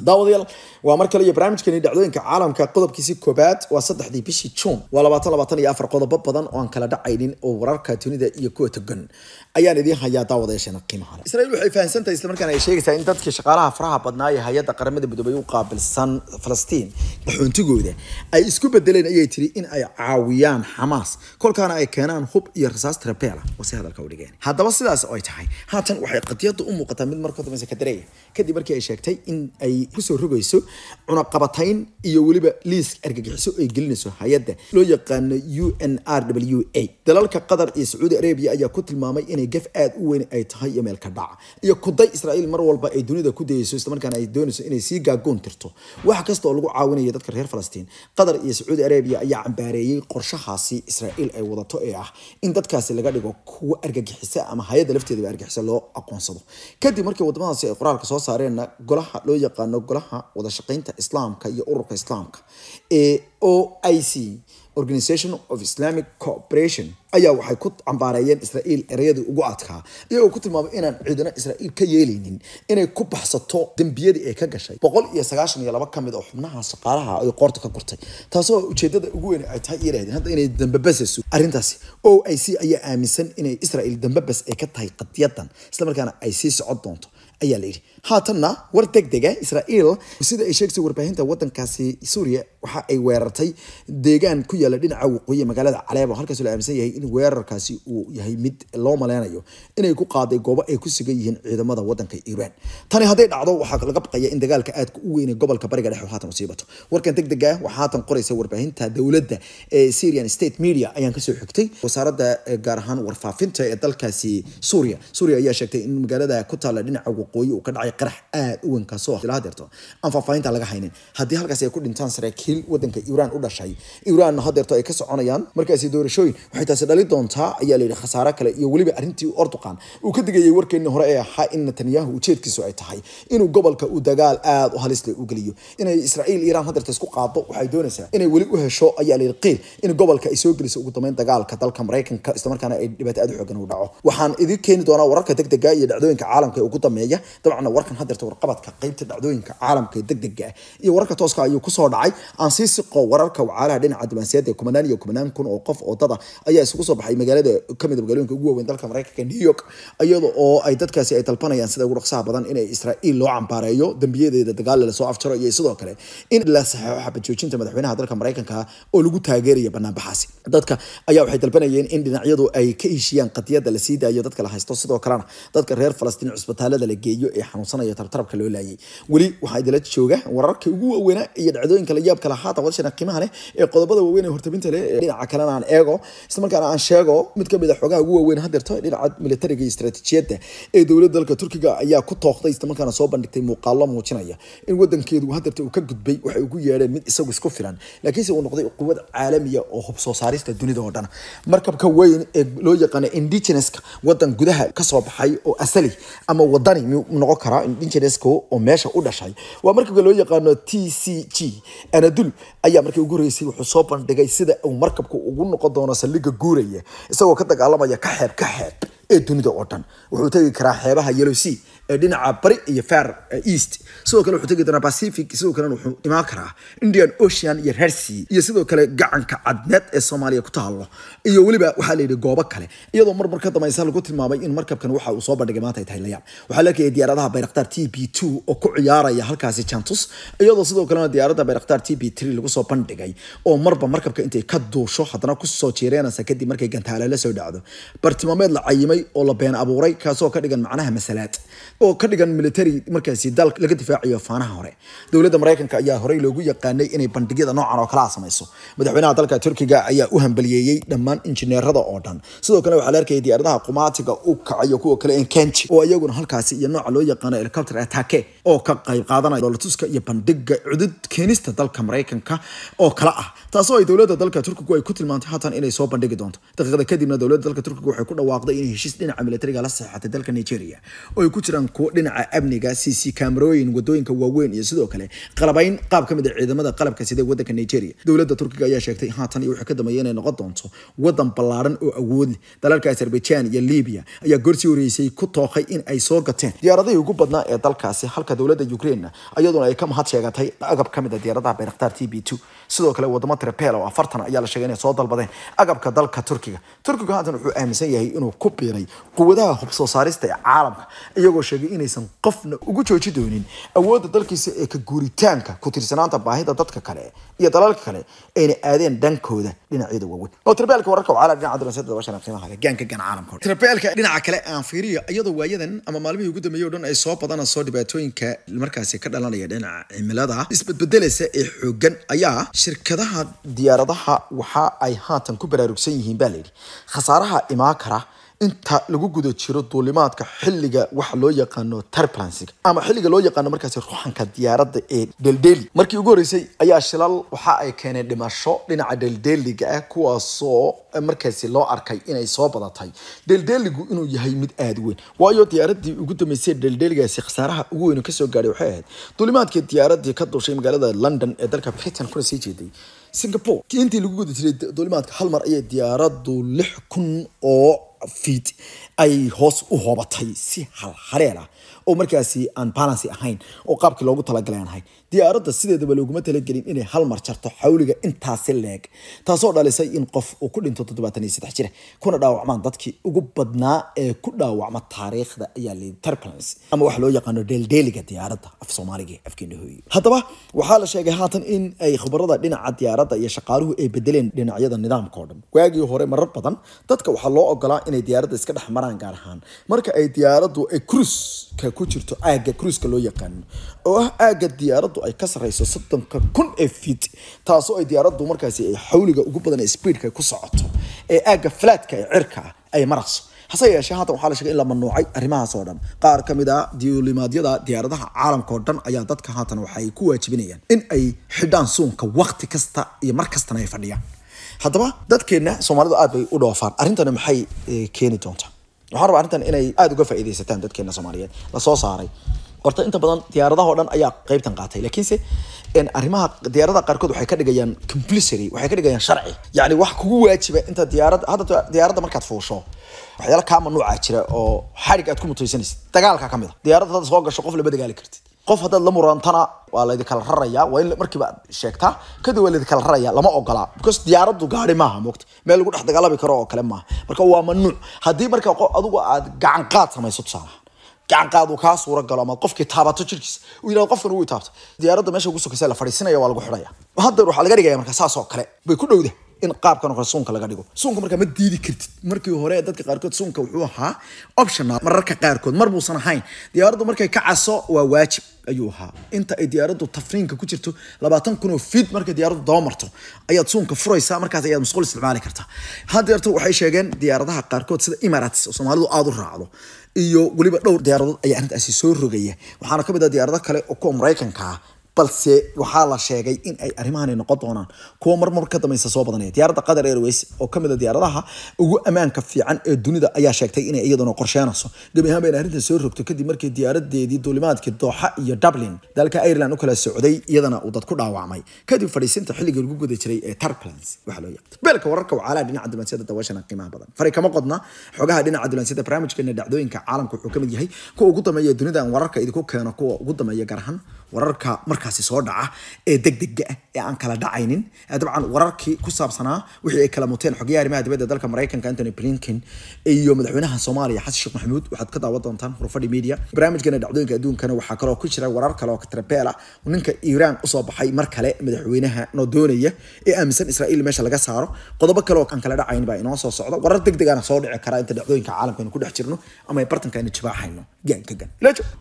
daawadayaal waa mar kale iyo barnaamijkani dhacdooyinka caalamka qodobkiisii koobaad waa saddexdii bishii juun waa labaatan labaatan iyo afar qodobo badan oo aan kala dhacaynin oo wararka dunida iyo kuwa togan ayaan idiin hayaa daawadayaasheena qiimaha leh israa'iil waxay fahamsantahay islamarkaana ay sheegaysaa in dadkii shaqaalaha faraha badnaa ee hay-adda qaramada midoobay u qaabilsan falastiin qaxoontigooda ay isku bedeleen ayay tiri in ay caawiyaan xamaas kolkaana ay keenaan hub iyo rasaas tirabeela ah. oo si hadalka u dhigeen haddaba sidaas oo tahay haatan waxay qadiyadda u muuqataa mid marka dambaysa ka kadib markii ay sheegtay in ay ay kusoo rogayso cunaqabatayn iyo weliba liisk argagixiso ay gelinayso hay-adda loo yaqaano u n r w a dalalka qatar iyo sacuudi arabiya ayaa ku tilmaamay inay gaf aad u weyn ay tahay iyo meelka dhaca iyo kuday israa'iil mar walba ay dunida ku dayeyso islamarkaana ay doonayso inay sii gaagoon tirto wax kasta oo lagu caawinayo dadka reer falastiin qatar iyo sacuudi arabiya ayaa cambaareeyey qorshahaasi israa'iil ay wadato ee ah in dadkaasi laga dhigo kuwo argagixisa ama hay-adda lafteedaba argagixisa loo aqoonsado kadib markii wadamadaasi ay qoraalka soo saareenna golaha loo yaqaano dhan golaha wada shaqeynta islaamka iyo ururka islaamka ee o i c organisation of islamic cooperation ayaa waxay ku cambaareeyeen israiil ereyadii ugu adkaa iyagoo ku tilmaamay inaan ciidano israiil ka yeelaynin inay ku baxsato dembiyadii ay ka gashay boqol iyo sagaashan iyo laba ka mid oo xubnaha shaqaalaha ay qoorta ka gurtay taasoo ujeedada ugu weyn ay tahay yidhahdeen hadda inay dambabasayso arrintaasi o i c ayaa aaminsan inay israiil dambabas ay ka tahay qadiyadan islamarkaana ay sii socon doonto ayaa la yidhi haatanna war deg dega israa'iil sida ay sheegtay warbaahinta wadankaasi suuriya waxa ay weerartay deegaan ku yaala dhinaca waqooyi magaalada caleebo halkaas la aaminsan yahay in weerarkaasi uu yahay mid loo maleynayo inay ku qaaday goobo ay ku sugan yihiin ciidamada wadanka iiraan tani hadday dhacdo waxaa laga baqaya in dagaalka aadka u weyn gobolka bariga dhexe haatan usiibato warkan deg dega waxaa qoraysa warbaahinta dowladda ee syrian state media ayaan kasoo xigtay wasaaradda eh, gaar ahaan warfaafinta ee dalkaasi suuriya suuriya ayaa sheegtay in magaalada ku taala dhinaca waqooyi uu ka dhacay qarax aad u weyn kaasoo ilaa deerto aan faahfaahinta laga haynin haddii halkaasi ay ku dhintaan saraakiil waddanka iiraan u dhashay iiraanna hadeerto ay ka soconayaan markaasi doorashooyin waxay taasi dhali doontaa ayaa layidhi khasaare kale iyo weliba arrintii Erdogan uu ka digayay warkeenii hore ee ahaa in Netanyahu ujeedkiisu ay tahay inuu gobolka uu dagaal aad u halis leh u geliyo inay Israa'iil Iiraan hadeerto isku qaado waxay doonaysaa inay weli u hesho ayaa layidhi qiil in gobolka ay soo geliso ugu dambeyn dagaalka dalka Mareykanka isla markaana ay dhibaato aad u xooggan u dhaco waxaan idin keeni doonaa wararka degdega ah iyo dhacdooyinka caalamka ee ugu dambeeya sameeya dabcanna warkan hadeerta warqabadka qaybta dhacdooyinka caalamka ee degdega ah iyo wararka tooska ah ayuu kusoo dhacay aan sii siqo wararka wacaalaha dhinaca dumaansiyaadda ee kumanaan iyo kumanaan kun oo qof oo dada ah ayaa isugu soo baxay magaalada kamid a ah magaalooyinka ugu waaweyn dalka maraykanka new york iyada oo ay dadkaasi ay dalbanayaan sida ugu dhaqsaha badan inay israa'iil loo cambaareeyo dembiyadeeda dagaal lasoo afjaro iyo sidoo kale in la saxeexo xabad joojinta madaxweynaha dalka maraykanka oo lagu taageeraya banaanbaxaasi dadka ayaa waxay dalbanayeen in dhinacyadu ay ka heshiyaan qadiyada la sii dadka la haysto sidoo kalena dadka reer falastiin cusbitaalada la geeyo ee xanuunsanayo tarabtarabka loo laayay weli waxaa idila jooga wararka ugu waaweynaa iyo dhacdooyinka layaabka lahaa dawadashana qiimaha leh ee qodobada waaweyn ee hortabinta leh ee dhinaca kalena aan eego islamarkaana aan sheego mid ka mid a ah xoogaha ugu waaweyn hadeerto dhinaca militariga iyo istaraatiijiyadda ee dowladda dalka turkiga ayaa ku tooqday islamarkaana soo bandhigtay muuqaalo muujinaya in wadankeedu hadeerto uu ka gudbay waxay ugu yeedheen mid isagu isku filan laakiinse uu noqday quwad caalamiya ah oo hub saarista dunida oo dhan markabka weyn ee loo yaqaana indigeneska wadan gudaha kasoo baxay oo asali ama wadani noqon karaa dinjenesco oo meesha u dhashay waa markabka loo yaqaano t c g anadul ayaa markii ugu horeysay wuxuu soo bandhigay sida uu markabka ugu noqon doono saldhigga guuraya isagoo ka dagaalamaya ka xeeb ka xeeb ee dunida oo dhan wuxuu tegi karaa xeebaha yellow sea dhinaca bari iyo far east sidoo kale wuxuu tegi doonaa pacific sidoo kalena wuxuu imaan karaa indian ocean iyo red sea iyo sidoo kale gacanka cadneed ee soomaaliya ku taalo iyo weliba waxaa layidhi goobo kale iyadoo marmar ka dambaysa lagu tilmaamay in markabkan waxa uu soo bandhigay maanta ay tahay layaab waxaa la arkaya diyaaradaha bayraktar t b two oo ku ciyaaraya halkaasi jantus iyadoo sidoo kalena diyaaradda bayraktar t b three lagu soo bandhigay oo marba markabka intay ka duusho haddana kusoo jiireenaysa kadib markay gantaale la soo dhacdo bartilmaameed la cayimay oo la been abuuray kaasoo ka dhigan macnaha masalaad oo ka dhigan military markaasi dal laga difaaciyo faanaha hore dowladda maraykanka ayaa horey loogu yaqaanay inay bandhigyada noocan oo kalaa samayso madaxweynaha dalka turkiga ayaa u hambaliyeeyey dhammaan injineerada oo dhan sidoo kale waxaa la arkayay diyaaradaha qumaatiga u kacayo kuwa kale in oo iyaguna halkaasi iyo nooca loo yaqaano helicopter atake oo ka qayb qaadanaya dowlatuska iyo bandhiga cudud keenista dalka maraykanka oo kala ah taasoo ay dowladda dalka turkigu ay ku tilmaantay haatan inay soo bandhigi doonto daqiiqada kadibna dowladda dalka turkiga waxay ku dhawaaqday inay heshiis dhinaca militariga la saxeexatay dalka nigeria oo ay ku jiraan qalabku dhinaca amniga cc c kamerooyin wadooyinka waaweyn iyo sidoo kale qalabayn qaab ka mid a ah ciidamada qalabka sida wadanka nigeria dowladda turkiga ayaa sheegtay haatan iyo waxaa ka dambeeya inay noqon doonto wadan ballaaran oo awoodleh dalalka azerbaijan iyo libiya ayaa gorsii horeysay ku tooqay in ay soo gateen diyaaradihii ugu badnaa ee dalkaasi halka dowladda ukraine iyaduna ay ka mahad sheegatay agab ka mid a ah diyaaradaha bayraktaar t b two sidoo kale wadamo tripel oo afartan ayaa la sheegay inay soo dalbadeen agabka dalka turkiga turkigu haatan wuxuu aaminsan yahay inuu ku biiray quwadaha hubsoo saarista ee caalamka iyagoo sheegay sheegay inaysan qofna ugu jooji doonin awoodda dalkiisa ee ka guuritaanka ku tiirsanaanta baahida dadka kale iyo dalalka kale ayna aadeen dhankooda dhinacyada waaweyn oo tirbeelka wararka wacala dhinaca daraasadda washan caalamka tirbeelka dhinaca kale aan fiiriyo iyadoo waayadan ama maalmihii ugu dambeeyay o dhan ay soo badanayso dhibaatooyinka markaasi ka dhalanaya dhinaca cimilada isbedbedeleysa ee xooggan ayaa shirkadaha diyaaradaha waxa ay haatan ku baraarugsan yihiin baa layidhi khasaaraha imaa kara inta lagu guda jiro duulimaadka xilliga waxa loo yaqaano terplansiga ama xilliga loo yaqaano markaasi ruxanka diyaaradda ee dheldheeli markii ugu horreysay ayaa shilal waxa ay keeneen dhimasho dhinaca deldeliga ah kuwaasoo markaasi loo arkay inay soo badatay dheldheeligu inuu yahay mid aada weyn waayo diyaaradii ugu dambeysay dheldheeligaasi khasaaraha ugu weyn kasoo gaadhay waxay ahayd duulimaadkii diyaaradii ka duushay magaalada london ee dalka britain kuna sii jeeday singapore intii lagu guda jiray duulimaadka hal mar ayay diyaaraddu lix kun oo fiid ay hoos u hoobatay si halhareen ah oo markaasi aan balancy ahayn oo qaabkii loogu talagalay aan diyaaradda sideedaba looguma talagelin inay hal mar jarto xawliga intaasi leeg taasoo dhalisay in qof uu ku dhinto toddobaatan iyo saddex jir kuna dhaawacmaan dadkii ugu badnaa ee ku dhaawacma taariikhda ayaa la turbulence ama waxa loo yaqaano dheeldheeliga diyaaradda af soomaaliga afkeena hooyo haddaba waxaa la sheegay haatan in ay khubarada dhinaca diyaaradda iyo shaqaaluhu ay bedeleen dhinacyada nidaamka oo dhan waagii hore marar badan dadka waxaa loo ogolaa inay diyaaradda iska dhex maraan gaar ahaan marka ay diyaaraddu ay cruiska ku jirto aagga kruiska loo yaqaano oo ah aagga diyaaraddu ay ka sarreyso soddonka kun ee fit taasoo ay diyaaraddu markaasi ay xawliga ugu badan ee speedka ku socoto ee aagga flaadka ee cirka ay marayso hase yeeshee hadda waxaa la sheegay in la mamnuucay arrimahaas oo dhan qaar ka mid a diyuulimaadyada diyaaradaha caalamka dhan ayaa dadka haatan waxa ku waajibinayaan in ay xidhaan suunka wakhti kasta iyo mar kastana ay fadhiyaan haddaba dadkeenna soomaalidu aad bay u dhoofaan arrintana maxay eh, keeni doontaa waxaan rabaa arrintan inay aada uga faaidaysataan dadkeena soomaaliyeed lasoo saaray horta inta badan diyaaradahao dhan ayaa qaybtan qaatay laakiinse arimaha diyaaradaha qaarkood waxay ka dhigayaan compulsory waxay ka dhigayaan sharci yacni wax kugu waajiba inta diyaarada hadda diyaaradda markaad fuusho waxyaala kaa manuucaa jira oo xarig aad ku mutaysanaysid dagaalkaa ka mid a ah. diyaaradda hadda soo gasho qof laba dagaali kartid qof haddaad la murantana waa laydikala raraya waa in markiiba aad sheegtaa kadib waa laydikala raraya lama ogola because diyaaradu gaari maaha moogta meel lagu dhex dagaalami karo oo kale maaha marka waa mamnuuc haddii marka adigu aad gacan qaad samayso tusaalaha gacan qaad kaa suura galo qofkii taabato jirkiisa uu yidhahdo qofkan uu itaabto diyaaradda meesha ugu sokaysa la fadhiisinaya waa lagu xidhaya hadda waxaa laga dhigaya marka saas oo kale bay ku dhowda in qaabkan hore suunka laga dhigo suunka markaa ma diidi kartid markii hore dadka qaarkood suunka wuxuu ahaa optional mararka qaarkood mar buusan ahayn diyaaraddu markay ka caso waa waajib ayuu ahaa inta ay diyaaraddu tafriinka ku jirto labaatan kun oo fiid markay diyaaraddu doomarto ayaad suunka furaysaa markaas ayaad musquul isticmaali kartaa haddeerta waxay sheegeen diyaaradaha qaarkood sida imarates oo soomaalidu aada u raacdo iyo weliba dhowr diyaaradood ayaa arrintaasi soo rogaya waxaana ka mid ah diyaarado kale oo kuwa maraykanka ah balse waxaa la sheegay in ay arrimahani noqon doonaan kuwa marmar ka dambaysa soo badanaya diyaaradda qatar airways oo ka mid a ah diyaaradaha ugu ammaanka fiican ee dunida ayaa sheegtay inay iyaduna qorsheynayso gebi ahaan bayna arrintan soo rogto kadib markii diyaaradeedii duulimaadkii dooxa iyo dublin dalka ireland u kala socday iyadana uu dad ku dhaawacmay kadib fadhiisinta xilligii lagu guda jiray ee turbulence waxaa loo yaqaan beelka wararka wacaalaa dhinaca dulansyada daweeshana qiimaha badan fari kama qodna xogaha dhinaca dulansyada barnaamijkeena dhacdooyinka caalamka wuxuu ka mid yahay kuwa ugu dambeeya dunida aan wararka idinku keeno kuwa ugu dambeeya gaar wararka markaasi soo dhaca ee degdega ah ee aan kala dhacaynin eh, dabcan wararkii ku saabsanaa wixii ay kala muteen xogayaha arrimaha dibadda dalka maraykanka anthony blinken iyo madaxweynaha soomaaliya xasan sheekh maxamuud waxaad ka daawan doontaan hurfadhi media barnaamijkana dhacdooyinka adduunkana waxaa kaloo ku jira warar kale oo katrabeel ninka iiraan usoo baxay mar kale madaxweynaha noo doonaya ee aaminsan israa'iil meesha laga saaro qodobo kale aan kala dhacayn baa inoo soo socda warar degdegana soo dhici kara inta dhacdooyinka caalamka aynu ku dhex jirno ama bartanka aynu jabaaxayno gaankagan